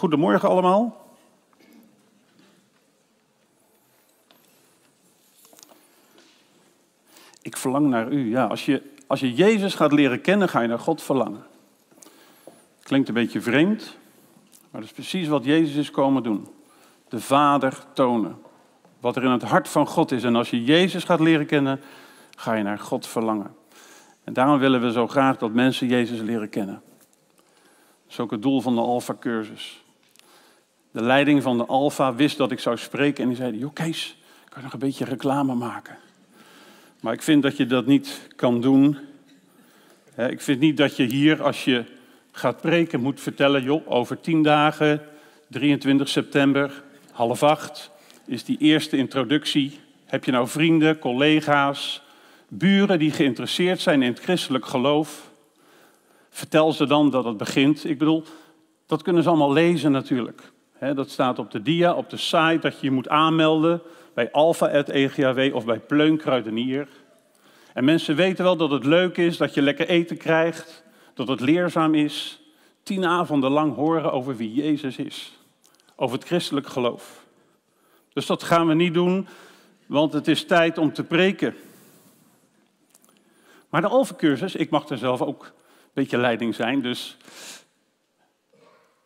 Goedemorgen allemaal. Ik verlang naar u. Ja, als je, als je Jezus gaat leren kennen, ga je naar God verlangen. Klinkt een beetje vreemd, maar dat is precies wat Jezus is komen doen. De Vader tonen. Wat er in het hart van God is. En als je Jezus gaat leren kennen, ga je naar God verlangen. En daarom willen we zo graag dat mensen Jezus leren kennen. Dat is ook het doel van de Alpha-cursus de leiding van de Alfa wist dat ik zou spreken. En die zei, joh Kees, kan nog een beetje reclame maken? Maar ik vind dat je dat niet kan doen. Ik vind niet dat je hier, als je gaat preken, moet vertellen, joh, over tien dagen, 23 september, half acht, is die eerste introductie. Heb je nou vrienden, collega's, buren die geïnteresseerd zijn in het christelijk geloof? Vertel ze dan dat het begint. Ik bedoel, dat kunnen ze allemaal lezen natuurlijk dat staat op de dia, op de site, dat je je moet aanmelden bij EGHW of bij Pleunkruidenier. En mensen weten wel dat het leuk is, dat je lekker eten krijgt, dat het leerzaam is. Tien avonden lang horen over wie Jezus is, over het christelijk geloof. Dus dat gaan we niet doen, want het is tijd om te preken. Maar de alpha ik mag er zelf ook een beetje leiding zijn, dus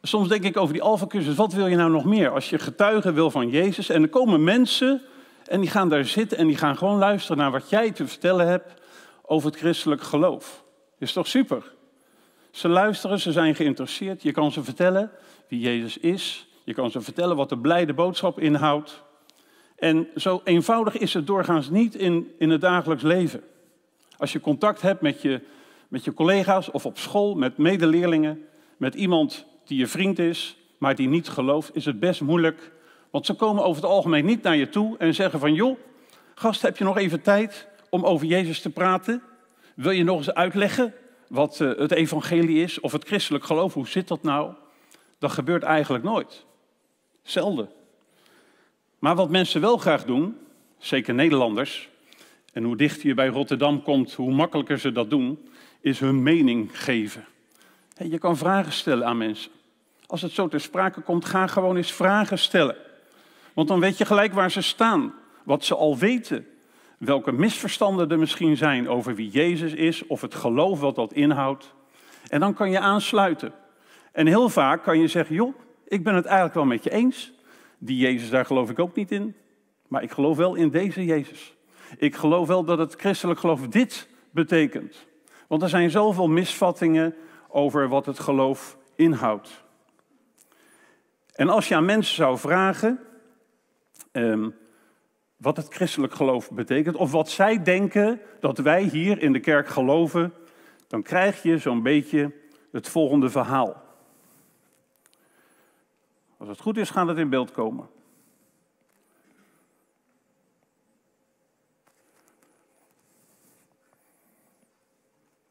Soms denk ik over die alfacursus, wat wil je nou nog meer? Als je getuigen wil van Jezus en er komen mensen en die gaan daar zitten en die gaan gewoon luisteren naar wat jij te vertellen hebt over het christelijk geloof. Is toch super? Ze luisteren, ze zijn geïnteresseerd. Je kan ze vertellen wie Jezus is. Je kan ze vertellen wat de blijde boodschap inhoudt. En zo eenvoudig is het doorgaans niet in, in het dagelijks leven. Als je contact hebt met je, met je collega's of op school, met medeleerlingen, met iemand die je vriend is, maar die niet gelooft, is het best moeilijk. Want ze komen over het algemeen niet naar je toe en zeggen van joh, gast, heb je nog even tijd om over Jezus te praten? Wil je nog eens uitleggen wat eh, het evangelie is of het christelijk geloof? Hoe zit dat nou? Dat gebeurt eigenlijk nooit. Zelden. Maar wat mensen wel graag doen, zeker Nederlanders, en hoe dichter je bij Rotterdam komt, hoe makkelijker ze dat doen, is hun mening geven. Je kan vragen stellen aan mensen. Als het zo ter sprake komt, ga gewoon eens vragen stellen. Want dan weet je gelijk waar ze staan, wat ze al weten, welke misverstanden er misschien zijn over wie Jezus is of het geloof wat dat inhoudt. En dan kan je aansluiten. En heel vaak kan je zeggen, joh, ik ben het eigenlijk wel met je eens. Die Jezus, daar geloof ik ook niet in. Maar ik geloof wel in deze Jezus. Ik geloof wel dat het christelijk geloof dit betekent. Want er zijn zoveel misvattingen over wat het geloof inhoudt. En als je aan mensen zou vragen ehm, wat het christelijk geloof betekent, of wat zij denken dat wij hier in de kerk geloven, dan krijg je zo'n beetje het volgende verhaal. Als het goed is, gaat het in beeld komen.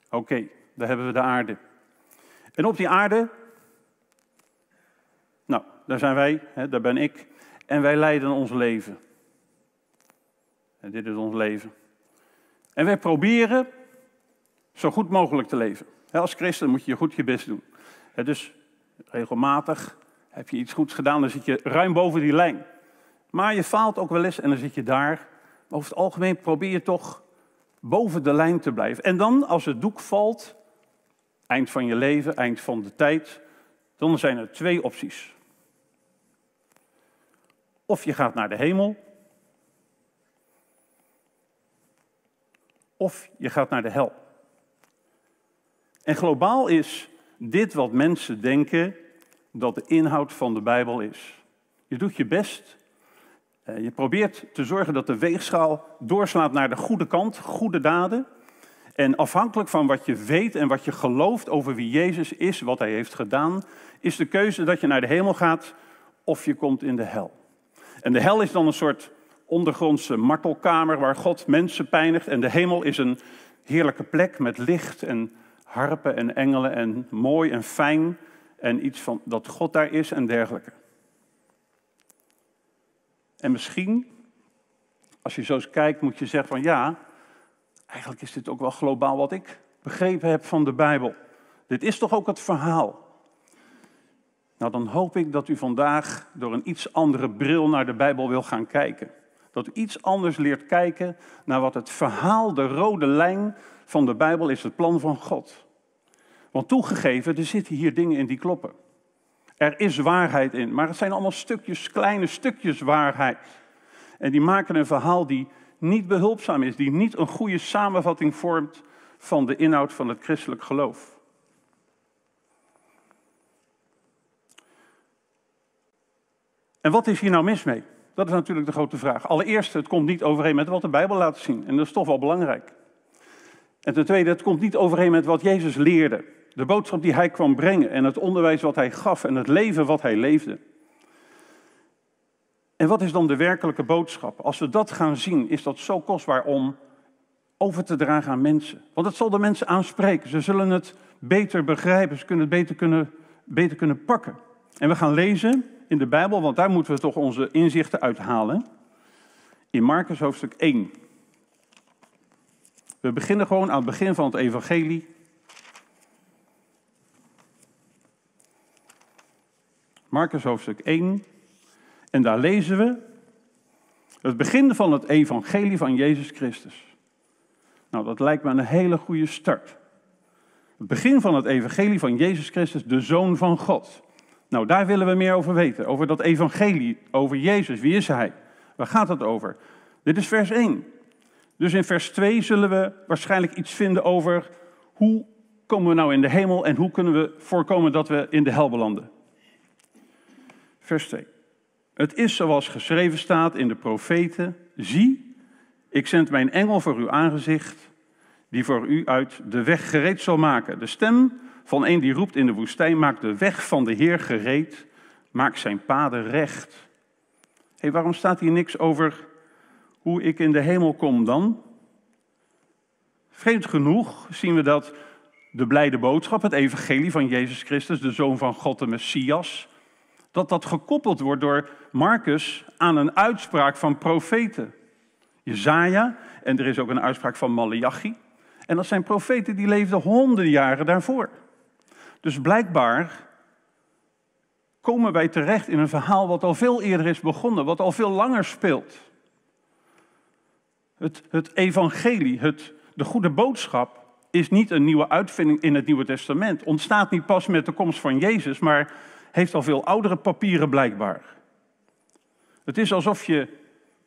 Oké, okay, daar hebben we de aarde. En op die aarde, nou, daar zijn wij, hè, daar ben ik, en wij leiden ons leven. En dit is ons leven. En wij proberen zo goed mogelijk te leven. Als christen moet je goed je best doen. Dus regelmatig heb je iets goeds gedaan, dan zit je ruim boven die lijn. Maar je faalt ook wel eens en dan zit je daar. Maar over het algemeen probeer je toch boven de lijn te blijven. En dan, als het doek valt, eind van je leven, eind van de tijd, dan zijn er twee opties. Of je gaat naar de hemel, of je gaat naar de hel. En globaal is dit wat mensen denken dat de inhoud van de Bijbel is. Je doet je best. Eh, je probeert te zorgen dat de weegschaal doorslaat naar de goede kant, goede daden. En afhankelijk van wat je weet en wat je gelooft over wie Jezus is, wat hij heeft gedaan, is de keuze dat je naar de hemel gaat of je komt in de hel. En de hel is dan een soort ondergrondse martelkamer waar God mensen pijnigt. En de hemel is een heerlijke plek met licht en harpen en engelen en mooi en fijn en iets van dat God daar is en dergelijke. En misschien, als je zo eens kijkt, moet je zeggen van ja, eigenlijk is dit ook wel globaal wat ik begrepen heb van de Bijbel. Dit is toch ook het verhaal. Nou, dan hoop ik dat u vandaag door een iets andere bril naar de Bijbel wil gaan kijken. Dat u iets anders leert kijken naar wat het verhaal, de rode lijn van de Bijbel is, het plan van God. Want toegegeven, er zitten hier dingen in die kloppen. Er is waarheid in, maar het zijn allemaal stukjes, kleine stukjes waarheid. En die maken een verhaal die niet behulpzaam is, die niet een goede samenvatting vormt van de inhoud van het christelijk geloof. En wat is hier nou mis mee? Dat is natuurlijk de grote vraag. Allereerst, het komt niet overeen met wat de Bijbel laat zien. En dat is toch wel belangrijk. En ten tweede, het komt niet overeen met wat Jezus leerde. De boodschap die hij kwam brengen en het onderwijs wat hij gaf en het leven wat hij leefde. En wat is dan de werkelijke boodschap? Als we dat gaan zien, is dat zo kostbaar om over te dragen aan mensen. Want het zal de mensen aanspreken. Ze zullen het beter begrijpen, ze kunnen het beter kunnen, beter kunnen pakken. En we gaan lezen in de Bijbel, want daar moeten we toch onze inzichten uithalen. In Marcus hoofdstuk 1. We beginnen gewoon aan het begin van het evangelie. Marcus hoofdstuk 1, en daar lezen we het begin van het evangelie van Jezus Christus. Nou, dat lijkt me een hele goede start. Het begin van het evangelie van Jezus Christus, de Zoon van God. Nou, daar willen we meer over weten. Over dat evangelie, over Jezus. Wie is Hij? Waar gaat het over? Dit is vers 1. Dus in vers 2 zullen we waarschijnlijk iets vinden over hoe komen we nou in de hemel en hoe kunnen we voorkomen dat we in de hel belanden. Vers 2. Het is zoals geschreven staat in de profeten: Zie, ik zend mijn engel voor uw aangezicht, die voor u uit de weg gereed zal maken. De stem van een die roept in de woestijn: Maak de weg van de Heer gereed, maak zijn paden recht. Hé, waarom staat hier niks over hoe ik in de hemel kom dan? Vreemd genoeg zien we dat de blijde boodschap, het evangelie van Jezus Christus, de Zoon van God, de Messias, dat dat gekoppeld wordt door Marcus aan een uitspraak van profeten. Jezaja, en er is ook een uitspraak van Malachi. En dat zijn profeten die leefden honderden jaren daarvoor. Dus blijkbaar komen wij terecht in een verhaal wat al veel eerder is begonnen, wat al veel langer speelt. Het, het evangelie, het, de goede boodschap, is niet een nieuwe uitvinding in het Nieuwe Testament. Ontstaat niet pas met de komst van Jezus, maar heeft al veel oudere papieren blijkbaar. Het is alsof je,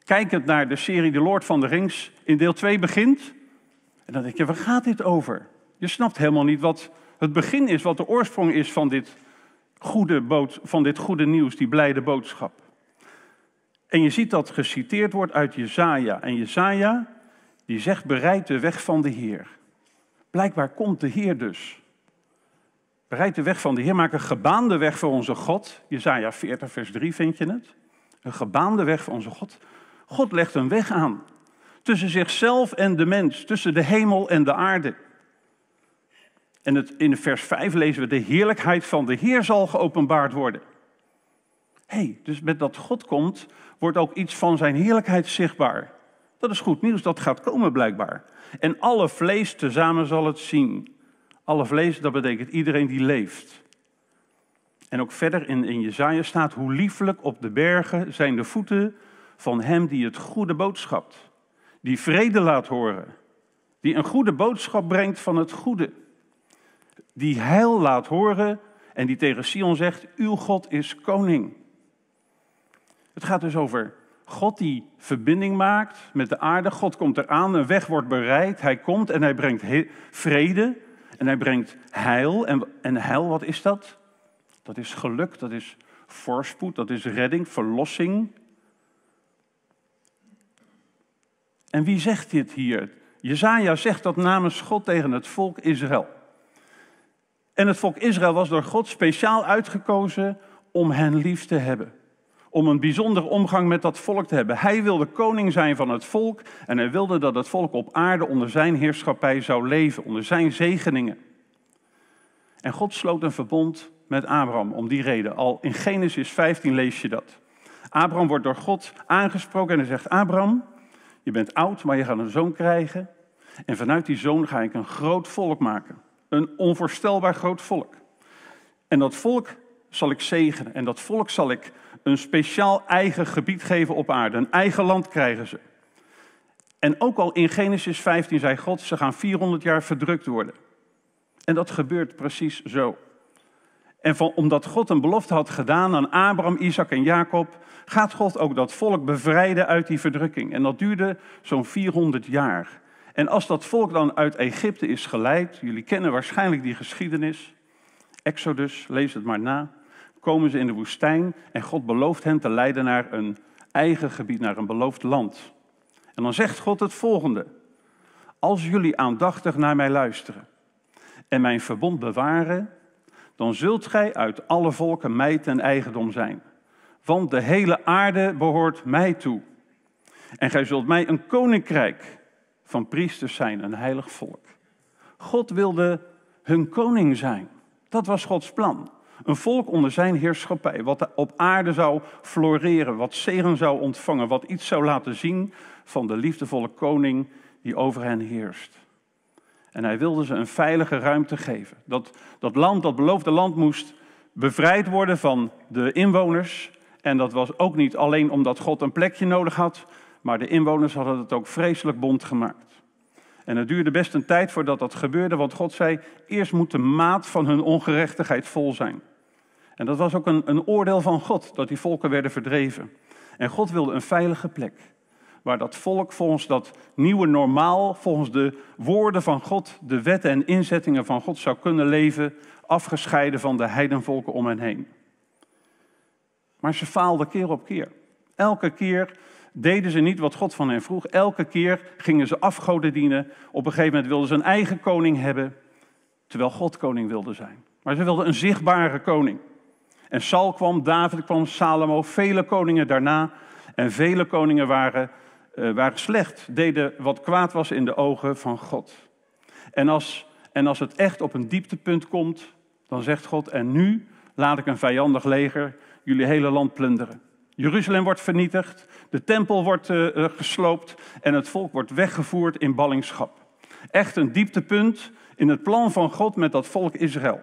kijkend naar de serie De Lord van de Rings, in deel 2 begint. En dan denk je, waar gaat dit over? Je snapt helemaal niet wat het begin is, wat de oorsprong is van dit goede, bood, van dit goede nieuws, die blijde boodschap. En je ziet dat geciteerd wordt uit Jezaja. En Jezaja, die zegt, bereid de weg van de Heer. Blijkbaar komt de Heer dus. Bereid de weg van de Heer, maak een gebaande weg voor onze God. Jezaja 40, vers 3 vind je het. Een gebaande weg voor onze God. God legt een weg aan tussen zichzelf en de mens, tussen de hemel en de aarde. En het, in vers 5 lezen we, de heerlijkheid van de Heer zal geopenbaard worden. Hé, hey, dus met dat God komt, wordt ook iets van zijn heerlijkheid zichtbaar. Dat is goed nieuws, dat gaat komen blijkbaar. En alle vlees tezamen zal het zien. Alle vlees, dat betekent iedereen die leeft. En ook verder in, in Jezaja staat, hoe lieflijk op de bergen zijn de voeten van hem die het goede boodschapt. Die vrede laat horen. Die een goede boodschap brengt van het goede. Die heil laat horen en die tegen Sion zegt, uw God is koning. Het gaat dus over God die verbinding maakt met de aarde. God komt eraan, een weg wordt bereid. Hij komt en hij brengt vrede. En hij brengt heil. En, en heil, wat is dat? Dat is geluk, dat is voorspoed, dat is redding, verlossing. En wie zegt dit hier? Jezaja zegt dat namens God tegen het volk Israël. En het volk Israël was door God speciaal uitgekozen om hen lief te hebben om een bijzonder omgang met dat volk te hebben. Hij wilde koning zijn van het volk en hij wilde dat het volk op aarde onder zijn heerschappij zou leven, onder zijn zegeningen. En God sloot een verbond met Abraham om die reden. Al in Genesis 15 lees je dat. Abraham wordt door God aangesproken en hij zegt: Abraham, je bent oud, maar je gaat een zoon krijgen. En vanuit die zoon ga ik een groot volk maken. Een onvoorstelbaar groot volk. En dat volk zal ik zegenen. En dat volk zal ik een speciaal eigen gebied geven op aarde. Een eigen land krijgen ze. En ook al in Genesis 15 zei God, ze gaan 400 jaar verdrukt worden. En dat gebeurt precies zo. En van, omdat God een belofte had gedaan aan Abraham, Isaac en Jacob, gaat God ook dat volk bevrijden uit die verdrukking. En dat duurde zo'n 400 jaar. En als dat volk dan uit Egypte is geleid, jullie kennen waarschijnlijk die geschiedenis, Exodus, lees het maar na, komen ze in de woestijn en God belooft hen te leiden naar een eigen gebied, naar een beloofd land. En dan zegt God het volgende. Als jullie aandachtig naar mij luisteren en mijn verbond bewaren, dan zult gij uit alle volken mij ten eigendom zijn. Want de hele aarde behoort mij toe. En gij zult mij een koninkrijk van priesters zijn, een heilig volk. God wilde hun koning zijn. Dat was Gods plan. Een volk onder zijn heerschappij, wat op aarde zou floreren, wat zegen zou ontvangen, wat iets zou laten zien van de liefdevolle koning die over hen heerst. En hij wilde ze een veilige ruimte geven. Dat, dat land, dat beloofde land, moest bevrijd worden van de inwoners. En dat was ook niet alleen omdat God een plekje nodig had, maar de inwoners hadden het ook vreselijk bond gemaakt. En het duurde best een tijd voordat dat gebeurde, want God zei: Eerst moet de maat van hun ongerechtigheid vol zijn. En dat was ook een, een oordeel van God, dat die volken werden verdreven. En God wilde een veilige plek, waar dat volk volgens dat nieuwe normaal, volgens de woorden van God, de wetten en inzettingen van God zou kunnen leven, afgescheiden van de heidenvolken om hen heen. Maar ze faalden keer op keer. Elke keer deden ze niet wat God van hen vroeg. Elke keer gingen ze afgoden dienen. Op een gegeven moment wilden ze een eigen koning hebben, terwijl God koning wilde zijn. Maar ze wilden een zichtbare koning. En Saul kwam, David kwam, Salomo, vele koningen daarna. En vele koningen waren, eh, waren slecht, deden wat kwaad was in de ogen van God. En als, en als het echt op een dieptepunt komt, dan zegt God: En nu laat ik een vijandig leger jullie hele land plunderen. Jeruzalem wordt vernietigd, de tempel wordt eh, eh, gesloopt en het volk wordt weggevoerd in ballingschap. Echt een dieptepunt in het plan van God met dat volk Israël.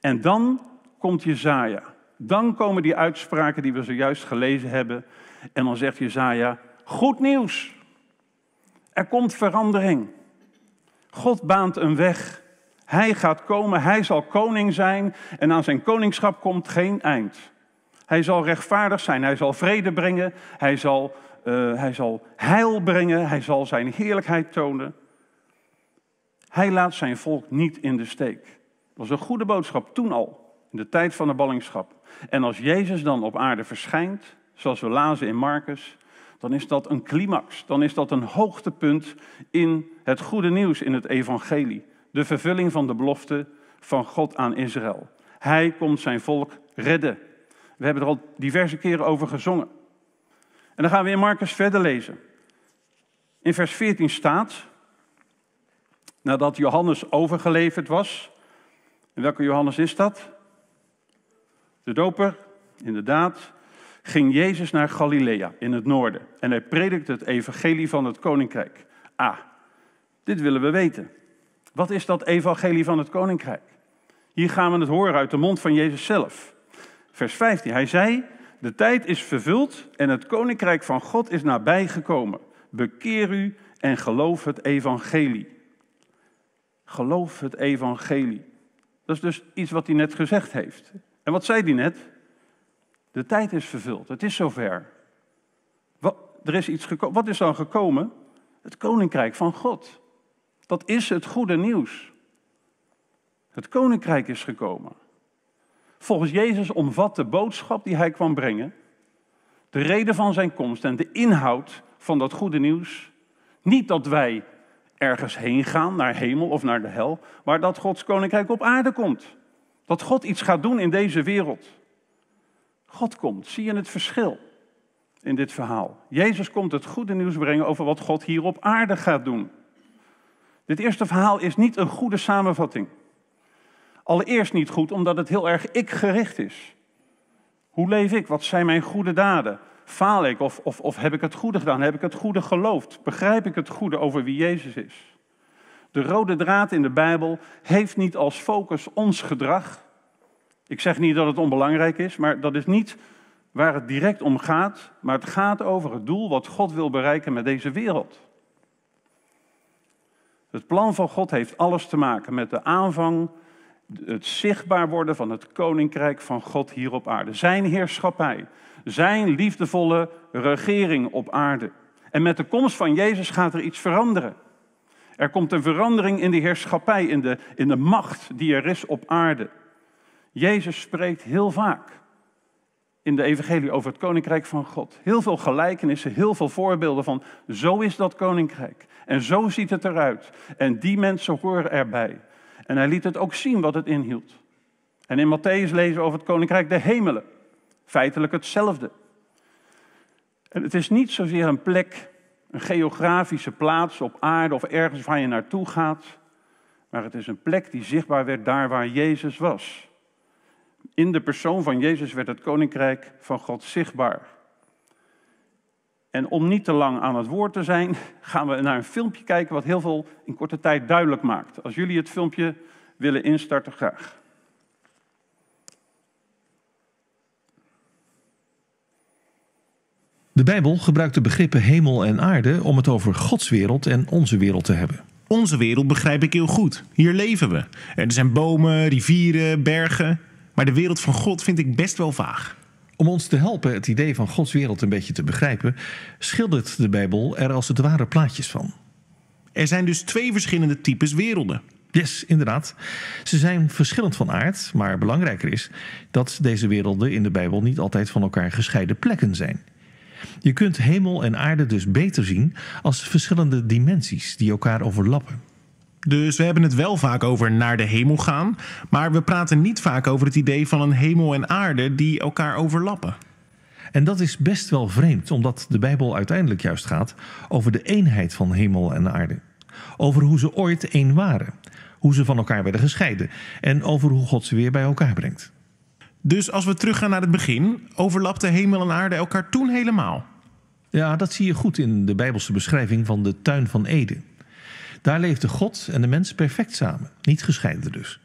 En dan komt Jezaja. Dan komen die uitspraken die we zojuist gelezen hebben. En dan zegt Jezaja, goed nieuws. Er komt verandering. God baant een weg. Hij gaat komen, hij zal koning zijn en aan zijn koningschap komt geen eind. Hij zal rechtvaardig zijn, hij zal vrede brengen, hij zal, eh, hij zal heil brengen, hij zal zijn heerlijkheid tonen. Hij laat zijn volk niet in de steek. Dat was een goede boodschap toen al in de tijd van de ballingschap. En als Jezus dan op aarde verschijnt, zoals we lazen in Marcus, dan is dat een climax, dan is dat een hoogtepunt in het goede nieuws, in het evangelie. De vervulling van de belofte van God aan Israël. Hij komt zijn volk redden. We hebben er al diverse keren over gezongen. En dan gaan we in Marcus verder lezen. In vers 14 staat, nadat Johannes overgeleverd was, en welke Johannes is dat? De doper, inderdaad, ging Jezus naar Galilea in het noorden en hij predikte het evangelie van het koninkrijk. Ah, dit willen we weten. Wat is dat evangelie van het koninkrijk? Hier gaan we het horen uit de mond van Jezus zelf. Vers 15, hij zei, de tijd is vervuld en het koninkrijk van God is nabij gekomen. Bekeer u en geloof het evangelie. Geloof het evangelie. Dat is dus iets wat hij net gezegd heeft. En wat zei die net? De tijd is vervuld, het is zover. Wat, er is iets gekomen. wat is dan gekomen? Het koninkrijk van God. Dat is het goede nieuws. Het koninkrijk is gekomen. Volgens Jezus omvat de boodschap die hij kwam brengen, de reden van zijn komst en de inhoud van dat goede nieuws, niet dat wij ergens heen gaan, naar hemel of naar de hel, maar dat Gods koninkrijk op aarde komt. Dat God iets gaat doen in deze wereld. God komt. Zie je het verschil in dit verhaal? Jezus komt het goede nieuws brengen over wat God hier op aarde gaat doen. Dit eerste verhaal is niet een goede samenvatting. Allereerst niet goed, omdat het heel erg ik-gericht is. Hoe leef ik? Wat zijn mijn goede daden? Faal ik of, of, of heb ik het goede gedaan? Heb ik het goede geloofd? Begrijp ik het goede over wie Jezus is? De rode draad in de Bijbel heeft niet als focus ons gedrag. Ik zeg niet dat het onbelangrijk is, maar dat is niet waar het direct om gaat, maar het gaat over het doel wat God wil bereiken met deze wereld. Het plan van God heeft alles te maken met de aanvang, het zichtbaar worden van het koninkrijk van God hier op aarde. Zijn heerschappij, zijn liefdevolle regering op aarde. En met de komst van Jezus gaat er iets veranderen. Er komt een verandering in de heerschappij, in de, in de macht die er is op aarde. Jezus spreekt heel vaak in de evangelie over het koninkrijk van God. Heel veel gelijkenissen, heel veel voorbeelden van zo is dat koninkrijk. En zo ziet het eruit. En die mensen horen erbij. En hij liet het ook zien wat het inhield. En in Matthäus lezen we over het koninkrijk de hemelen. Feitelijk hetzelfde. En het is niet zozeer een plek een geografische plaats op aarde of ergens waar je naartoe gaat, maar het is een plek die zichtbaar werd daar waar Jezus was. In de persoon van Jezus werd het koninkrijk van God zichtbaar. En om niet te lang aan het woord te zijn, gaan we naar een filmpje kijken wat heel veel in korte tijd duidelijk maakt. Als jullie het filmpje willen instarten, graag. De Bijbel gebruikt de begrippen hemel en aarde om het over Gods wereld en onze wereld te hebben. Onze wereld begrijp ik heel goed. Hier leven we. Er zijn bomen, rivieren, bergen. Maar de wereld van God vind ik best wel vaag. Om ons te helpen het idee van Gods wereld een beetje te begrijpen, schildert de Bijbel er als het ware plaatjes van. Er zijn dus twee verschillende types werelden. Yes, inderdaad. Ze zijn verschillend van aard, maar belangrijker is dat deze werelden in de Bijbel niet altijd van elkaar gescheiden plekken zijn. Je kunt hemel en aarde dus beter zien als verschillende dimensies die elkaar overlappen. Dus we hebben het wel vaak over naar de hemel gaan, maar we praten niet vaak over het idee van een hemel en aarde die elkaar overlappen. En dat is best wel vreemd, omdat de Bijbel uiteindelijk juist gaat over de eenheid van hemel en aarde. Over hoe ze ooit één waren, hoe ze van elkaar werden gescheiden en over hoe God ze weer bij elkaar brengt. Dus als we teruggaan naar het begin, overlapten hemel en aarde elkaar toen helemaal. Ja, dat zie je goed in de Bijbelse beschrijving van de tuin van Eden. Daar leefden God en de mens perfect samen, niet gescheiden dus.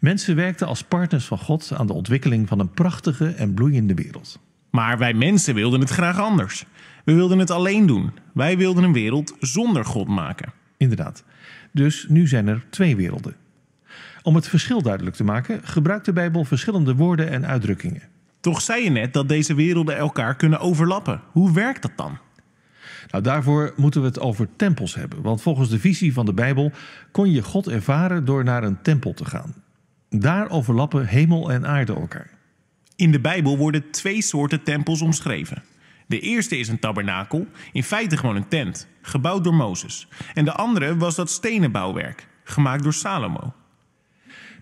Mensen werkten als partners van God aan de ontwikkeling van een prachtige en bloeiende wereld. Maar wij mensen wilden het graag anders. We wilden het alleen doen. Wij wilden een wereld zonder God maken. Inderdaad. Dus nu zijn er twee werelden. Om het verschil duidelijk te maken, gebruikt de Bijbel verschillende woorden en uitdrukkingen. Toch zei je net dat deze werelden elkaar kunnen overlappen. Hoe werkt dat dan? Nou, daarvoor moeten we het over tempels hebben, want volgens de visie van de Bijbel kon je God ervaren door naar een tempel te gaan. Daar overlappen hemel en aarde elkaar. In de Bijbel worden twee soorten tempels omschreven. De eerste is een tabernakel, in feite gewoon een tent, gebouwd door Mozes. En de andere was dat stenen bouwwerk, gemaakt door Salomo.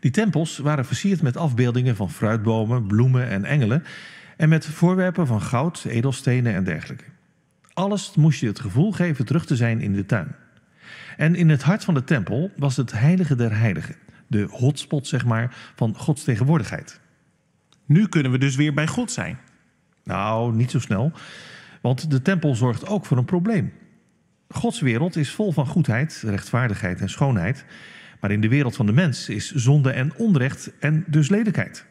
Die tempels waren versierd met afbeeldingen van fruitbomen, bloemen en engelen en met voorwerpen van goud, edelstenen en dergelijke. Alles moest je het gevoel geven terug te zijn in de tuin. En in het hart van de tempel was het heilige der heiligen, de hotspot zeg maar van Gods tegenwoordigheid. Nu kunnen we dus weer bij God zijn. Nou, niet zo snel, want de tempel zorgt ook voor een probleem. Gods wereld is vol van goedheid, rechtvaardigheid en schoonheid. Maar in de wereld van de mens is zonde en onrecht en dus lelijkheid.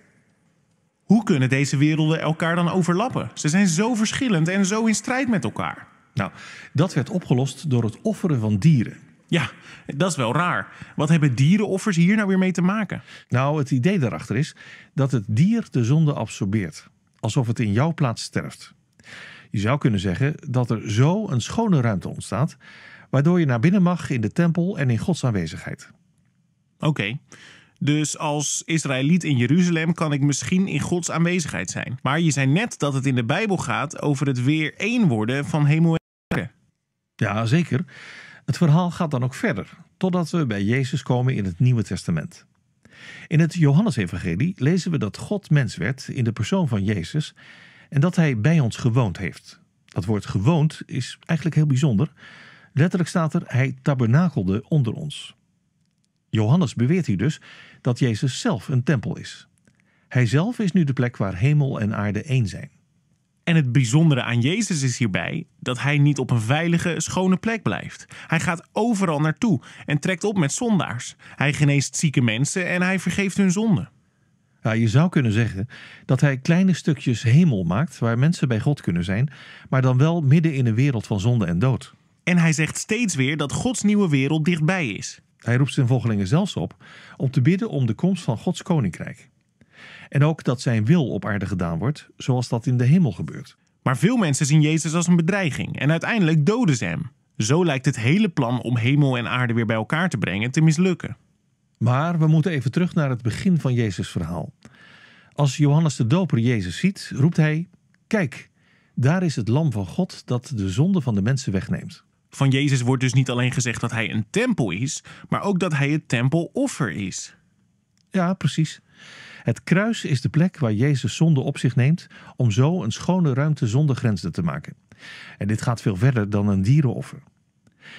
Hoe kunnen deze werelden elkaar dan overlappen? Ze zijn zo verschillend en zo in strijd met elkaar. Nou, dat werd opgelost door het offeren van dieren. Ja, dat is wel raar. Wat hebben dierenoffers hier nou weer mee te maken? Nou, het idee daarachter is dat het dier de zonde absorbeert, alsof het in jouw plaats sterft. Je zou kunnen zeggen dat er zo een schone ruimte ontstaat, waardoor je naar binnen mag in de tempel en in Gods aanwezigheid. Oké. Dus als Israëliet in Jeruzalem kan ik misschien in Gods aanwezigheid zijn. Maar je zei net dat het in de Bijbel gaat over het weer één worden van hemel en aarde. Ja, zeker. Het verhaal gaat dan ook verder, totdat we bij Jezus komen in het Nieuwe Testament. In het Johannesevangelie lezen we dat God mens werd in de persoon van Jezus en dat hij bij ons gewoond heeft. Dat woord gewoond is eigenlijk heel bijzonder. Letterlijk staat er, hij tabernakelde onder ons. Johannes beweert hier dus dat Jezus zelf een tempel is. Hij zelf is nu de plek waar hemel en aarde één zijn. En het bijzondere aan Jezus is hierbij dat hij niet op een veilige, schone plek blijft. Hij gaat overal naartoe en trekt op met zondaars. Hij geneest zieke mensen en hij vergeeft hun zonden. Ja, je zou kunnen zeggen dat hij kleine stukjes hemel maakt waar mensen bij God kunnen zijn, maar dan wel midden in een wereld van zonde en dood. En hij zegt steeds weer dat Gods nieuwe wereld dichtbij is. Hij roept zijn volgelingen zelfs op om te bidden om de komst van Gods koninkrijk. En ook dat zijn wil op aarde gedaan wordt, zoals dat in de hemel gebeurt. Maar veel mensen zien Jezus als een bedreiging en uiteindelijk doden ze hem. Zo lijkt het hele plan om hemel en aarde weer bij elkaar te brengen te mislukken. Maar we moeten even terug naar het begin van Jezus' verhaal. Als Johannes de Doper Jezus ziet, roept hij: Kijk, daar is het Lam van God dat de zonde van de mensen wegneemt. Van Jezus wordt dus niet alleen gezegd dat hij een tempel is, maar ook dat hij het tempeloffer is. Ja, precies. Het kruis is de plek waar Jezus zonde op zich neemt om zo een schone ruimte zonder grenzen te maken. En dit gaat veel verder dan een dierenoffer.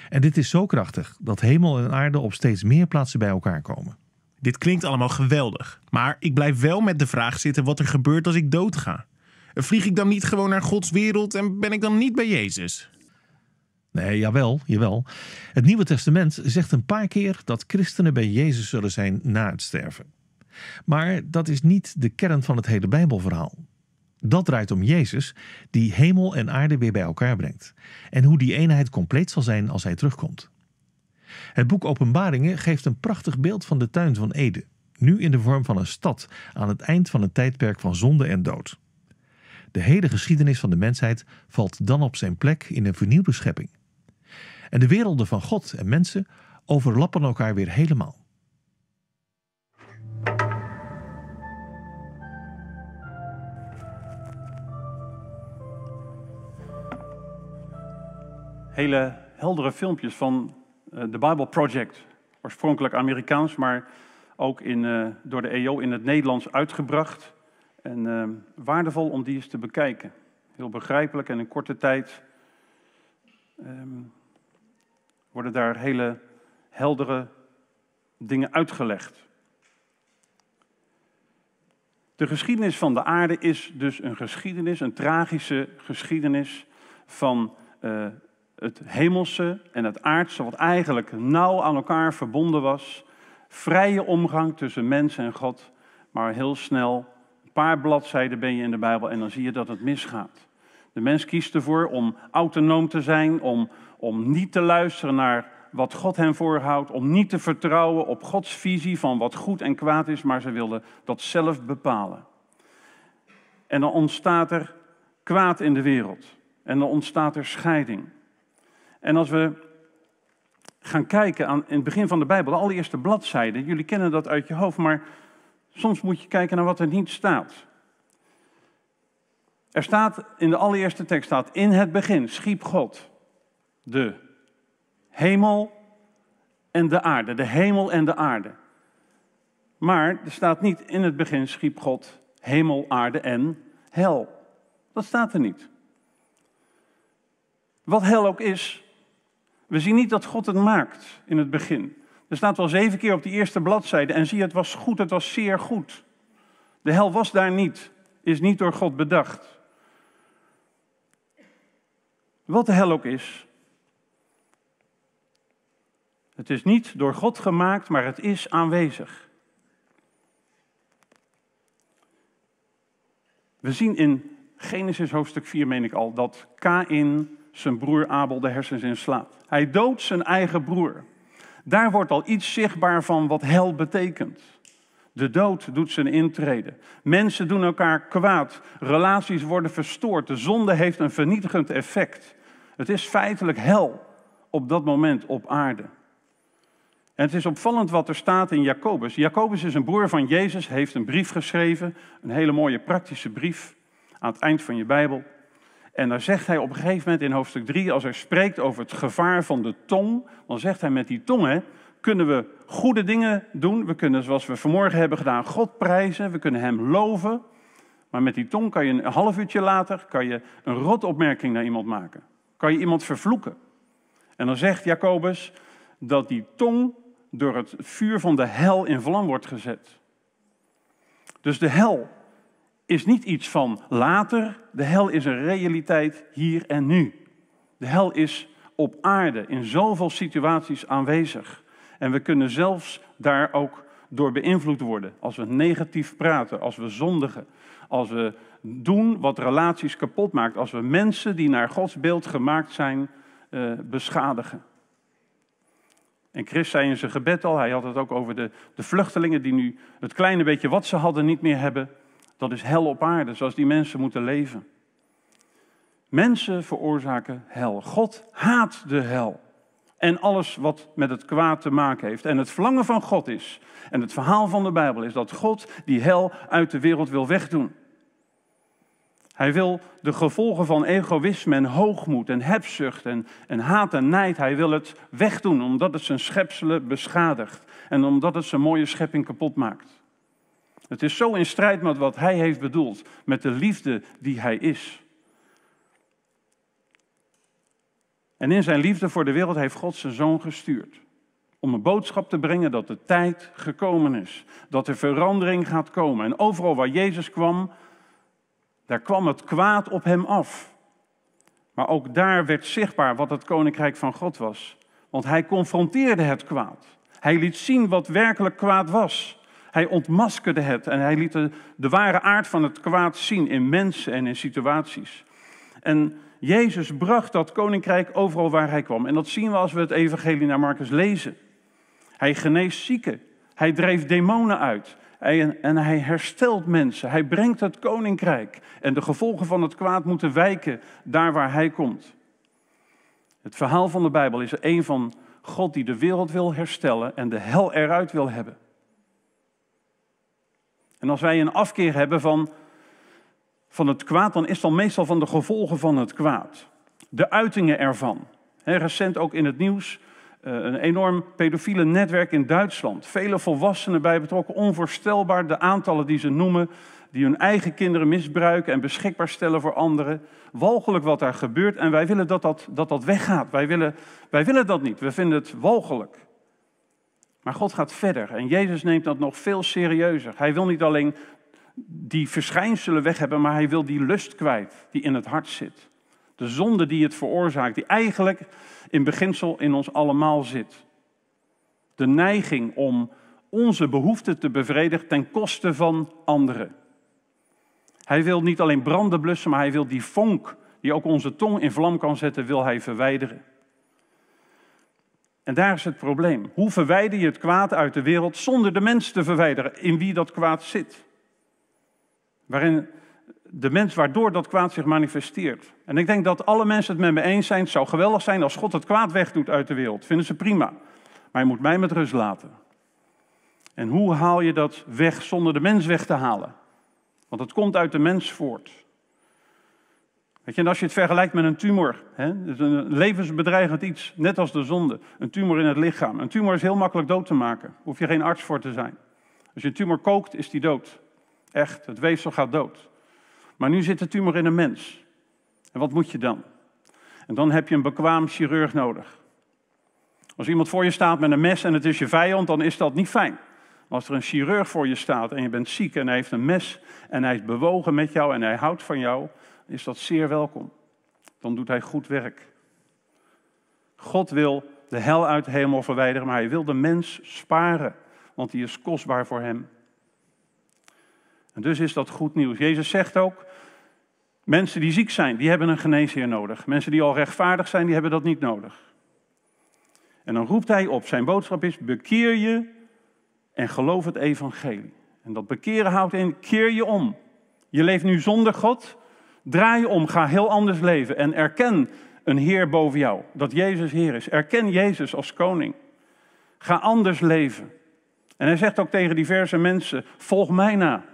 En dit is zo krachtig dat hemel en aarde op steeds meer plaatsen bij elkaar komen. Dit klinkt allemaal geweldig, maar ik blijf wel met de vraag zitten wat er gebeurt als ik doodga. Vlieg ik dan niet gewoon naar Gods wereld en ben ik dan niet bij Jezus? Nee, jawel, jawel. Het Nieuwe Testament zegt een paar keer dat christenen bij Jezus zullen zijn na het sterven. Maar dat is niet de kern van het hele Bijbelverhaal. Dat draait om Jezus, die hemel en aarde weer bij elkaar brengt. En hoe die eenheid compleet zal zijn als hij terugkomt. Het boek Openbaringen geeft een prachtig beeld van de tuin van Eden, nu in de vorm van een stad aan het eind van een tijdperk van zonde en dood. De hele geschiedenis van de mensheid valt dan op zijn plek in een vernieuwde schepping. En de werelden van God en mensen overlappen elkaar weer helemaal. Hele heldere filmpjes van eh, de Bible Project. Oorspronkelijk Amerikaans, maar ook in, eh, door de EO in het Nederlands uitgebracht. En eh, waardevol om die eens te bekijken. Heel begrijpelijk en in korte tijd um, worden daar hele heldere dingen uitgelegd. De geschiedenis van de aarde is dus een geschiedenis, een tragische geschiedenis van eh, het hemelse en het aardse, wat eigenlijk nauw aan elkaar verbonden was. Vrije omgang tussen mens en God, maar heel snel, een paar bladzijden ben je in de Bijbel en dan zie je dat het misgaat. De mens kiest ervoor om autonoom te zijn, om om niet te luisteren naar wat God hen voorhoudt, om niet te vertrouwen op Gods visie van wat goed en kwaad is, maar ze wilden dat zelf bepalen. En dan ontstaat er kwaad in de wereld. En dan ontstaat er scheiding. En als we gaan kijken aan in het begin van de Bijbel, de allereerste bladzijde, jullie kennen dat uit je hoofd, maar soms moet je kijken naar wat er niet staat. Er staat in de allereerste tekst staat: in het begin schiep God de hemel en de aarde. De hemel en de aarde. Maar er staat niet in het begin schiep God hemel, aarde en hel. Dat staat er niet. Wat hel ook is, we zien niet dat God het maakt in het begin. Er staat wel zeven keer op die eerste bladzijde en zie, het was goed, het was zeer goed. De hel was daar niet, is niet door God bedacht. Wat de hel ook is, het is niet door God gemaakt, maar het is aanwezig. We zien in Genesis hoofdstuk 4, meen ik al, dat Kain zijn broer Abel de hersens in slaat. Hij doodt zijn eigen broer. Daar wordt al iets zichtbaar van wat hel betekent. De dood doet zijn intrede. Mensen doen elkaar kwaad. Relaties worden verstoord. De zonde heeft een vernietigend effect. Het is feitelijk hel op dat moment op aarde. En het is opvallend wat er staat in Jacobus. Jacobus is een broer van Jezus, heeft een brief geschreven, een hele mooie praktische brief aan het eind van je Bijbel. En daar zegt hij op een gegeven moment in hoofdstuk 3, als hij spreekt over het gevaar van de tong, dan zegt hij met die tong, kunnen we goede dingen doen, we kunnen zoals we vanmorgen hebben gedaan God prijzen, we kunnen Hem loven. Maar met die tong kan je een half uurtje later kan je een rotopmerking naar iemand maken. Kan je iemand vervloeken. En dan zegt Jacobus dat die tong door het vuur van de hel in vlam wordt gezet. Dus de hel is niet iets van later, de hel is een realiteit hier en nu. De hel is op aarde in zoveel situaties aanwezig. En we kunnen zelfs daar ook door beïnvloed worden. Als we negatief praten, als we zondigen, als we doen wat relaties kapot maakt, als we mensen die naar Gods beeld gemaakt zijn, eh, beschadigen. En Christ zei in zijn gebed al, hij had het ook over de, de vluchtelingen die nu het kleine beetje wat ze hadden niet meer hebben. Dat is hel op aarde, zoals die mensen moeten leven. Mensen veroorzaken hel. God haat de hel. En alles wat met het kwaad te maken heeft. En het verlangen van God is, en het verhaal van de Bijbel is dat God die hel uit de wereld wil wegdoen. Hij wil de gevolgen van egoïsme en hoogmoed en hebzucht en, en haat en nijd, hij wil het wegdoen omdat het zijn schepselen beschadigt en omdat het zijn mooie schepping kapot maakt. Het is zo in strijd met wat hij heeft bedoeld, met de liefde die hij is. En in zijn liefde voor de wereld heeft God zijn zoon gestuurd. Om een boodschap te brengen dat de tijd gekomen is. Dat er verandering gaat komen. En overal waar Jezus kwam, daar kwam het kwaad op hem af. Maar ook daar werd zichtbaar wat het koninkrijk van God was. Want hij confronteerde het kwaad. Hij liet zien wat werkelijk kwaad was. Hij ontmaskerde het en hij liet de, ware aard van het kwaad zien in mensen en in situaties. En Jezus bracht dat koninkrijk overal waar hij kwam. En dat zien we als we het evangelie naar Marcus lezen. Hij geneest zieken. Hij dreef demonen uit. En, hij herstelt mensen. Hij brengt het koninkrijk. En de gevolgen van het kwaad moeten wijken daar waar hij komt. Het verhaal van de Bijbel is een van God die de wereld wil herstellen en de hel eruit wil hebben. En als wij een afkeer hebben van, van het kwaad, dan is dat meestal van de gevolgen van het kwaad. De uitingen ervan. recent ook in het nieuws eh, een enorm pedofiele netwerk in Duitsland. Vele volwassenen bij betrokken, onvoorstelbaar de aantallen die ze noemen, die hun eigen kinderen misbruiken en beschikbaar stellen voor anderen. Walgelijk wat daar gebeurt en wij willen dat dat, dat, dat weggaat. Wij willen, wij willen dat niet, we vinden het walgelijk. Maar God gaat verder en Jezus neemt dat nog veel serieuzer. Hij wil niet alleen die verschijnselen weg hebben, maar hij wil die lust kwijt die in het hart zit. De zonde die het veroorzaakt, die eigenlijk in beginsel in ons allemaal zit. De neiging om onze behoeften te bevredigen ten koste van anderen. Hij wil niet alleen branden blussen, maar hij wil die vonk die ook onze tong in vlam kan zetten, wil hij verwijderen. En daar is het probleem. Hoe verwijder je het kwaad uit de wereld zonder de mens te verwijderen in wie dat kwaad zit? Waarin de mens waardoor dat kwaad zich manifesteert. En ik denk dat alle mensen het met me eens zijn. Het zou geweldig zijn als God het kwaad wegdoet uit de wereld. Vinden ze prima. Maar je moet mij met rust laten. En hoe haal je dat weg zonder de mens weg te halen? Want het komt uit de mens voort. Weet je, en als je het vergelijkt met een tumor, hè, een levensbedreigend iets, net als de zonde. Een tumor in het lichaam. Een tumor is heel makkelijk dood te maken. Hoef je geen arts voor te zijn. Als je een tumor kookt, is die dood. Echt, het weefsel gaat dood. Maar nu zit de tumor in een mens. En wat moet je dan? En dan heb je een bekwaam chirurg nodig. Als iemand voor je staat met een mes en het is je vijand, dan is dat niet fijn. Maar als er een chirurg voor je staat en je bent ziek en hij heeft een mes en hij is bewogen met jou en hij houdt van jou, is dat zeer welkom. Dan doet hij goed werk. God wil de hel uit de hemel verwijderen, maar hij wil de mens sparen, want die is kostbaar voor hem. En dus is dat goed nieuws. Jezus zegt ook, Mensen die ziek zijn, die hebben een geneesheer nodig. Mensen die al rechtvaardig zijn, die hebben dat niet nodig. En dan roept hij op, zijn boodschap is, bekeer je en geloof het evangelie. En dat bekeren houdt in, keer je om. Je leeft nu zonder God, draai je om, ga heel anders leven en erken een Heer boven jou, dat Jezus Heer is. Erken Jezus als koning. Ga anders leven. En hij zegt ook tegen diverse mensen, volg mij na.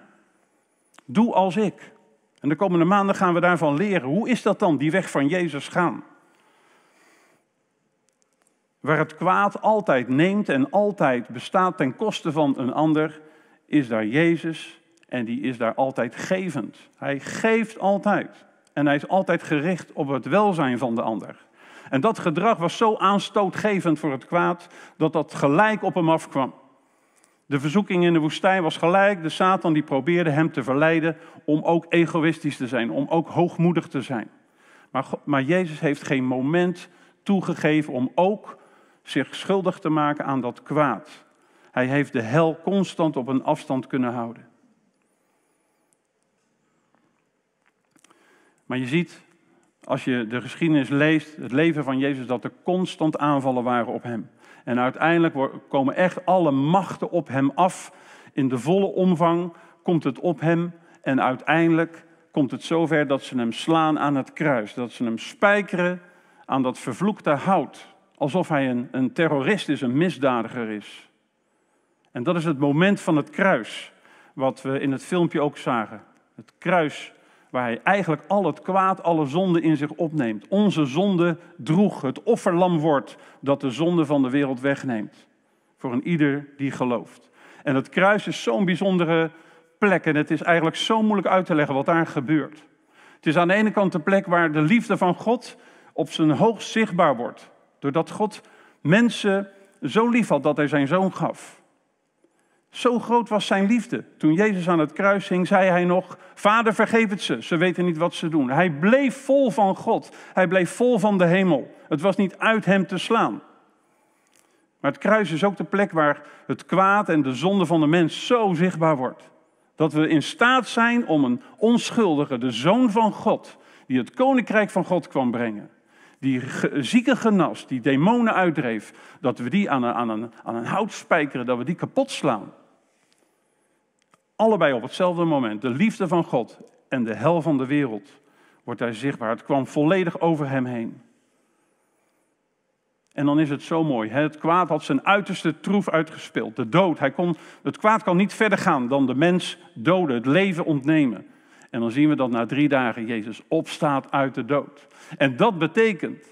Doe als ik. En de komende maanden gaan we daarvan leren. Hoe is dat dan, die weg van Jezus gaan? Waar het kwaad altijd neemt en altijd bestaat ten koste van een ander, is daar Jezus en die is daar altijd gevend. Hij geeft altijd en hij is altijd gericht op het welzijn van de ander. En dat gedrag was zo aanstootgevend voor het kwaad dat dat gelijk op hem afkwam. De verzoeking in de woestijn was gelijk. De Satan die probeerde hem te verleiden om ook egoïstisch te zijn, om ook hoogmoedig te zijn. Maar, maar Jezus heeft geen moment toegegeven om ook zich schuldig te maken aan dat kwaad. Hij heeft de hel constant op een afstand kunnen houden. Maar je ziet, als je de geschiedenis leest, het leven van Jezus, dat er constant aanvallen waren op hem. En uiteindelijk komen echt alle machten op hem af. In de volle omvang komt het op hem. En uiteindelijk komt het zover dat ze hem slaan aan het kruis. Dat ze hem spijkeren aan dat vervloekte hout. Alsof hij een, een terrorist is, een misdadiger is. En dat is het moment van het kruis. Wat we in het filmpje ook zagen. Het kruis waar hij eigenlijk al het kwaad, alle zonde in zich opneemt. Onze zonde droeg, het offerlam wordt dat de zonde van de wereld wegneemt. Voor een ieder die gelooft. En het kruis is zo'n bijzondere plek en het is eigenlijk zo moeilijk uit te leggen wat daar gebeurt. Het is aan de ene kant de plek waar de liefde van God op zijn hoogst zichtbaar wordt. Doordat God mensen zo lief had dat hij zijn zoon gaf. Zo groot was zijn liefde. Toen Jezus aan het kruis hing, zei hij nog: Vader, vergeef het ze, ze weten niet wat ze doen. Hij bleef vol van God, hij bleef vol van de hemel. Het was niet uit hem te slaan. Maar het kruis is ook de plek waar het kwaad en de zonde van de mens zo zichtbaar wordt. Dat we in staat zijn om een onschuldige, de zoon van God, die het koninkrijk van God kwam brengen, die zieken genas, die demonen uitdreef, dat we die aan een, aan een, aan een hout dat we die kapot slaan allebei op hetzelfde moment. De liefde van God en de hel van de wereld wordt daar zichtbaar. Het kwam volledig over hem heen. En dan is het zo mooi. Het kwaad had zijn uiterste troef uitgespeeld. De dood. Hij kon, het kwaad kan niet verder gaan dan de mens doden, het leven ontnemen. En dan zien we dat na drie dagen Jezus opstaat uit de dood. En dat betekent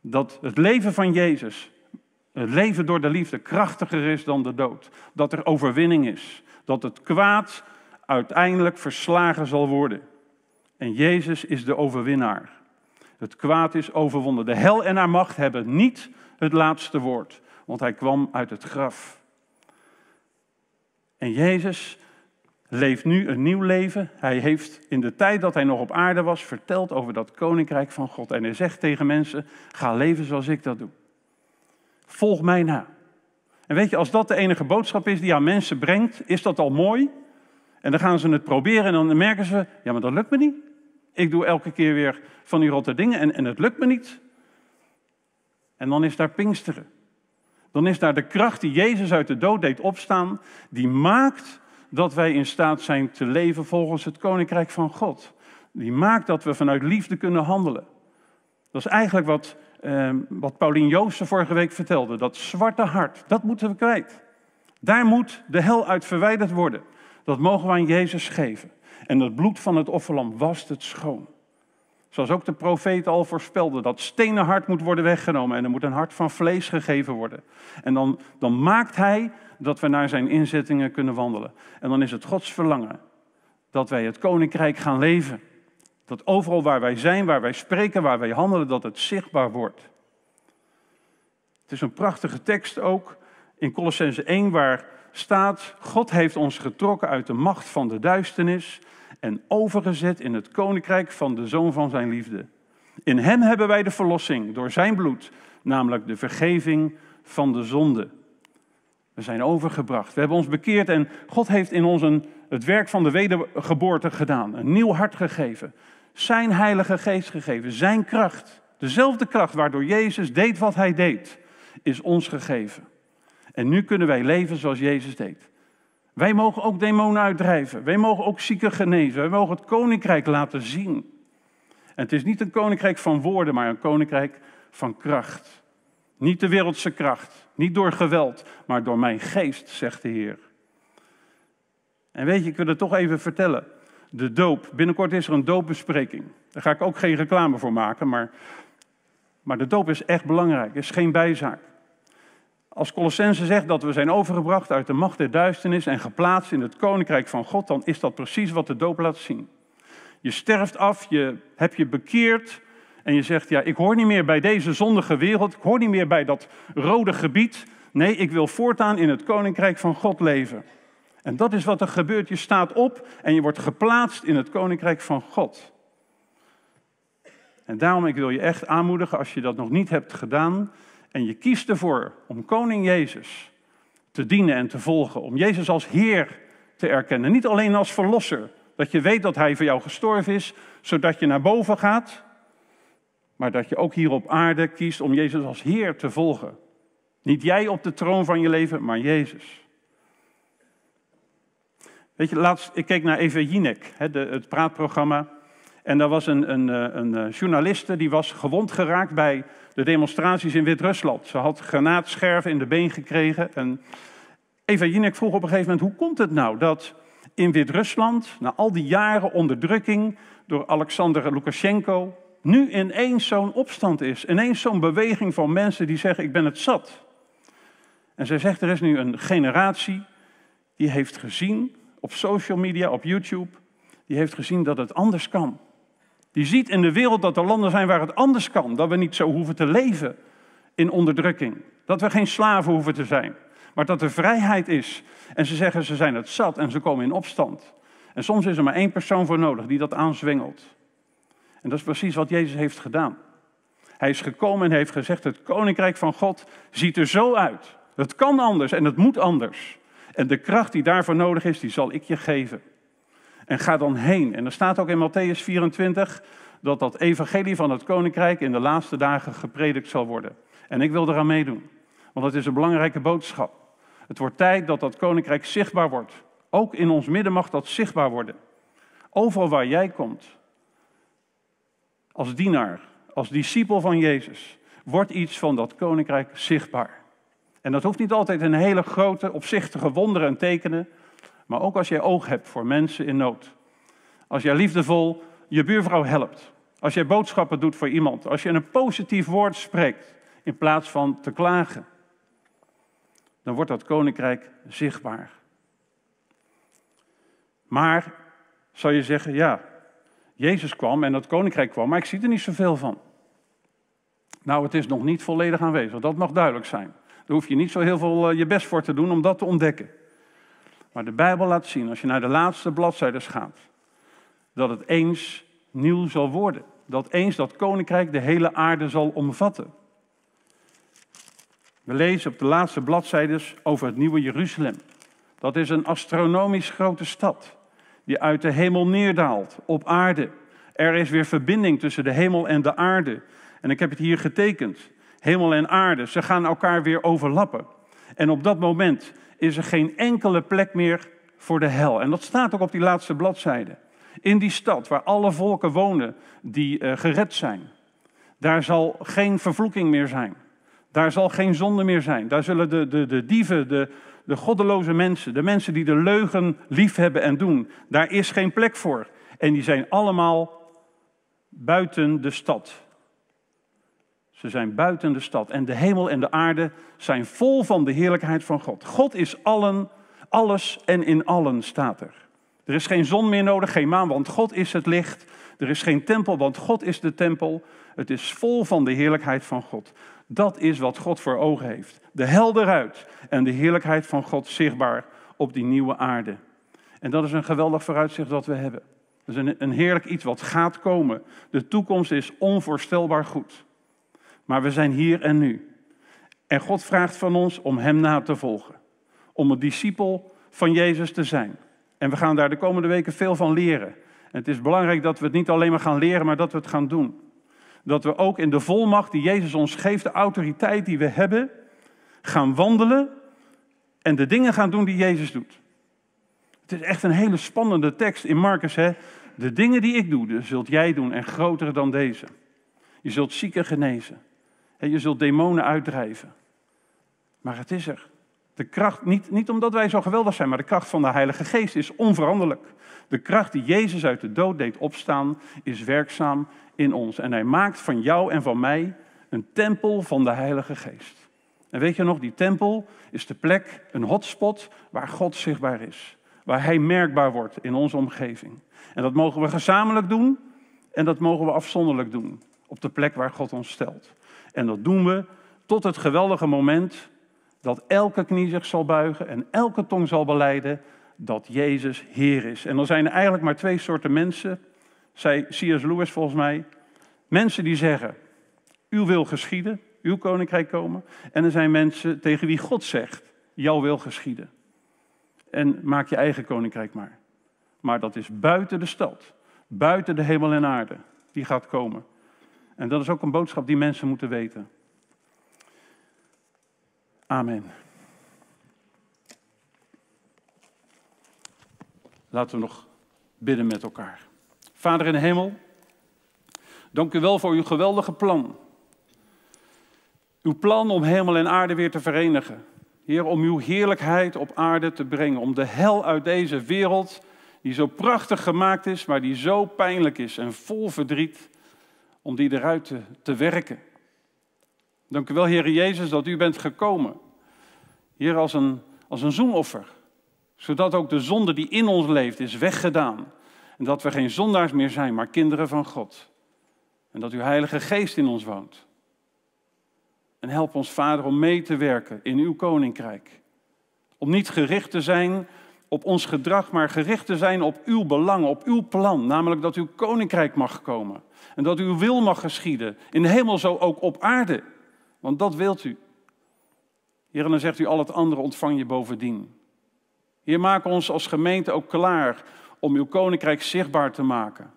dat het leven van Jezus, het leven door de liefde, krachtiger is dan de dood. Dat er overwinning is dat het kwaad uiteindelijk verslagen zal worden. En Jezus is de overwinnaar. Het kwaad is overwonnen. De hel en haar macht hebben niet het laatste woord, want hij kwam uit het graf. En Jezus leeft nu een nieuw leven. Hij heeft in de tijd dat hij nog op aarde was verteld over dat koninkrijk van God. En hij zegt tegen mensen: ga leven zoals ik dat doe. Volg mij na. En weet je, als dat de enige boodschap is die aan mensen brengt, is dat al mooi. En dan gaan ze het proberen en dan merken ze, ja, maar dat lukt me niet. Ik doe elke keer weer van die rotte dingen en, en het lukt me niet. En dan is daar Pinksteren. Dan is daar de kracht die Jezus uit de dood deed opstaan, die maakt dat wij in staat zijn te leven volgens het Koninkrijk van God. Die maakt dat we vanuit liefde kunnen handelen. Dat is eigenlijk wat Ehm, wat Paulien Joosten vorige week vertelde, dat zwarte hart, dat moeten we kwijt. Daar moet de hel uit verwijderd worden. Dat mogen we aan Jezus geven. En het bloed van het offerlam wast het schoon. Zoals ook de profeet al voorspelde, dat stenen hart moet worden weggenomen en er moet een hart van vlees gegeven worden. En dan, dan maakt hij dat we naar zijn inzettingen kunnen wandelen. En dan is het Gods verlangen dat wij het koninkrijk gaan leven. Dat overal waar wij zijn, waar wij spreken, waar wij handelen, dat het zichtbaar wordt. Het is een prachtige tekst ook in Colossense 1 waar staat, God heeft ons getrokken uit de macht van de duisternis en overgezet in het koninkrijk van de Zoon van Zijn liefde. In Hem hebben wij de verlossing door Zijn bloed, namelijk de vergeving van de zonde. We zijn overgebracht, we hebben ons bekeerd en God heeft in ons een, het werk van de wedergeboorte gedaan, een nieuw hart gegeven zijn heilige geest gegeven, zijn kracht. Dezelfde kracht waardoor Jezus deed wat hij deed, is ons gegeven. En nu kunnen wij leven zoals Jezus deed. Wij mogen ook demonen uitdrijven. Wij mogen ook zieken genezen. Wij mogen het koninkrijk laten zien. En het is niet een koninkrijk van woorden, maar een koninkrijk van kracht. Niet de wereldse kracht, niet door geweld, maar door mijn geest, zegt de Heer. En weet je, ik wil het toch even vertellen de doop. Binnenkort is er een doopbespreking. Daar ga ik ook geen reclame voor maken, maar, maar de doop is echt belangrijk. Het is geen bijzaak. Als Colossense zegt dat we zijn overgebracht uit de macht der duisternis en geplaatst in het koninkrijk van God, dan is dat precies wat de doop laat zien. Je sterft af, je hebt je bekeerd en je zegt, ja, ik hoor niet meer bij deze zondige wereld, ik hoor niet meer bij dat rode gebied. Nee, ik wil voortaan in het koninkrijk van God leven. En dat is wat er gebeurt. Je staat op en je wordt geplaatst in het koninkrijk van God. En daarom, ik wil je echt aanmoedigen, als je dat nog niet hebt gedaan en je kiest ervoor om koning Jezus te dienen en te volgen, om Jezus als Heer te erkennen, niet alleen als Verlosser, dat je weet dat Hij voor jou gestorven is, zodat je naar boven gaat, maar dat je ook hier op aarde kiest om Jezus als Heer te volgen. Niet jij op de troon van je leven, maar Jezus. Weet je, laatst, ik keek naar Eva Jinek, het praatprogramma. En daar was een, een, eh, een, eh, journaliste die was gewond geraakt bij de demonstraties in Wit-Rusland. Ze had granaatscherven in de been gekregen. En Eva Jinek vroeg op een gegeven moment: hoe komt het nou dat in Wit-Rusland, na al die jaren onderdrukking door Alexander Lukashenko, nu ineens zo'n opstand is? Ineens zo'n beweging van mensen die zeggen: ik ben het zat. En zij zegt: er is nu een generatie die heeft gezien op social media, op YouTube, die heeft gezien dat het anders kan. Die ziet in de wereld dat er landen zijn waar het anders kan, dat we niet zo hoeven te leven in onderdrukking, dat we geen slaven hoeven te zijn, maar dat er vrijheid is. En ze zeggen ze zijn het zat en ze komen in opstand. En soms is er maar één persoon voor nodig die dat aanzwengelt. En dat is precies wat Jezus heeft gedaan. Hij is gekomen en heeft gezegd: Het koninkrijk van God ziet er zo uit. Het kan anders en het moet anders. En de kracht die daarvoor nodig is, die zal ik je geven. En ga dan heen. En er staat ook in Matthäus 24 dat dat evangelie van het koninkrijk in de laatste dagen gepredikt zal worden. En ik wil eraan meedoen, want het is een belangrijke boodschap. Het wordt tijd dat dat koninkrijk zichtbaar wordt. Ook in ons midden mag dat zichtbaar worden. Overal waar jij komt, als dienaar, als discipel van Jezus, wordt iets van dat koninkrijk zichtbaar. En dat hoeft niet altijd een hele grote, opzichtige wonderen en tekenen, maar ook als jij oog hebt voor mensen in nood. Als jij liefdevol je buurvrouw helpt. Als jij boodschappen doet voor iemand. Als je een positief woord spreekt in plaats van te klagen. Dan wordt dat koninkrijk zichtbaar. Maar zou je zeggen, ja, Jezus kwam en dat koninkrijk kwam, maar ik zie er niet zoveel van. Nou, het is nog niet volledig aanwezig, dat mag duidelijk zijn. Daar hoef je niet zo heel veel eh, je best voor te doen om dat te ontdekken. Maar de Bijbel laat zien, als je naar de laatste bladzijdes gaat, dat het eens nieuw zal worden. Dat eens dat koninkrijk de hele aarde zal omvatten. We lezen op de laatste bladzijdes over het nieuwe Jeruzalem. Dat is een astronomisch grote stad die uit de hemel neerdaalt op aarde. Er is weer verbinding tussen de hemel en de aarde. En ik heb het hier getekend hemel en aarde. Ze gaan elkaar weer overlappen. En op dat moment is er geen enkele plek meer voor de hel. En dat staat ook op die laatste bladzijde. In die stad waar alle volken wonen die eh, gered zijn, daar zal geen vervloeking meer zijn. Daar zal geen zonde meer zijn. Daar zullen de, de, de dieven, de, de goddeloze mensen, de mensen die de leugen lief hebben en doen, daar is geen plek voor. En die zijn allemaal buiten de stad. Ze zijn buiten de stad. En de hemel en de aarde zijn vol van de heerlijkheid van God. God is allen, alles en in allen staat er. Er is geen zon meer nodig, geen maan, want God is het licht. Er is geen tempel, want God is de tempel. Het is vol van de heerlijkheid van God. Dat is wat God voor ogen heeft. De helderheid en de heerlijkheid van God zichtbaar op die nieuwe aarde. En dat is een geweldig vooruitzicht dat we hebben. Dat is een heerlijk iets wat gaat komen. De toekomst is onvoorstelbaar goed. Maar we zijn hier en nu. En God vraagt van ons om Hem na te volgen. Om een discipel van Jezus te zijn. En we gaan daar de komende weken veel van leren. En het is belangrijk dat we het niet alleen maar gaan leren, maar dat we het gaan doen. Dat we ook in de volmacht die Jezus ons geeft, de autoriteit die we hebben, gaan wandelen en de dingen gaan doen die Jezus doet. Het is echt een hele spannende tekst in Marcus. Hè? De dingen die ik doe, dus zult jij doen en grotere dan deze. Je zult zieken genezen. Je zult demonen uitdrijven. Maar het is er. De kracht, niet, niet omdat wij zo geweldig zijn, maar de kracht van de Heilige Geest is onveranderlijk. De kracht die Jezus uit de dood deed opstaan, is werkzaam in ons. En hij maakt van jou en van mij een tempel van de Heilige Geest. En weet je nog, die tempel is de plek, een hotspot, waar God zichtbaar is. Waar Hij merkbaar wordt in onze omgeving. En dat mogen we gezamenlijk doen en dat mogen we afzonderlijk doen. Op de plek waar God ons stelt. En dat doen we tot het geweldige moment dat elke knie zich zal buigen en elke tong zal beleiden dat Jezus Heer is. En dan zijn er eigenlijk maar twee soorten mensen, zei C.S. Lewis volgens mij. Mensen die zeggen, uw wil geschieden, uw koninkrijk komen. En er zijn mensen tegen wie God zegt, jouw wil geschieden. En maak je eigen koninkrijk maar. Maar dat is buiten de stad, buiten de hemel en aarde, die gaat komen. En dat is ook een boodschap die mensen moeten weten. Amen. Laten we nog bidden met elkaar. Vader in de hemel, dank u wel voor uw geweldige plan. Uw plan om hemel en aarde weer te verenigen. Heer, om uw heerlijkheid op aarde te brengen. Om de hel uit deze wereld, die zo prachtig gemaakt is, maar die zo pijnlijk is en vol verdriet om die eruit te, te werken. Dank u wel, Heer Jezus, dat u bent gekomen. Hier als een, als een zoenoffer. Zodat ook de zonde die in ons leeft is weggedaan. En dat we geen zondaars meer zijn, maar kinderen van God. En dat uw Heilige Geest in ons woont. En help ons, Vader, om mee te werken in uw koninkrijk. Om niet gericht te zijn op ons gedrag, maar gericht te zijn op uw belang, op uw plan. Namelijk dat uw koninkrijk mag komen. En dat uw wil mag geschieden. In de hemel zo ook op aarde. Want dat wilt u. Heer, en dan zegt u, al het andere ontvang je bovendien. Heer, maak ons als gemeente ook klaar om uw koninkrijk zichtbaar te maken.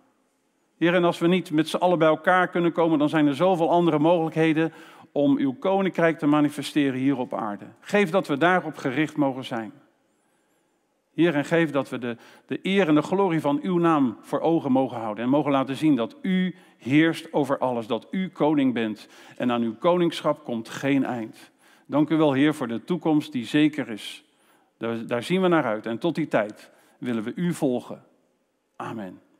Heer, en als we niet met z'n allen bij elkaar kunnen komen, dan zijn er zoveel andere mogelijkheden om uw koninkrijk te manifesteren hier op aarde. Geef dat we daarop gericht mogen zijn. Heer, en geef dat we de, de eer en de glorie van uw naam voor ogen mogen houden. En mogen laten zien dat u heerst over alles, dat u koning bent. En aan uw koningschap komt geen eind. Dank u wel, Heer, voor de toekomst die zeker is. Daar, daar zien we naar uit. En tot die tijd willen we u volgen. Amen.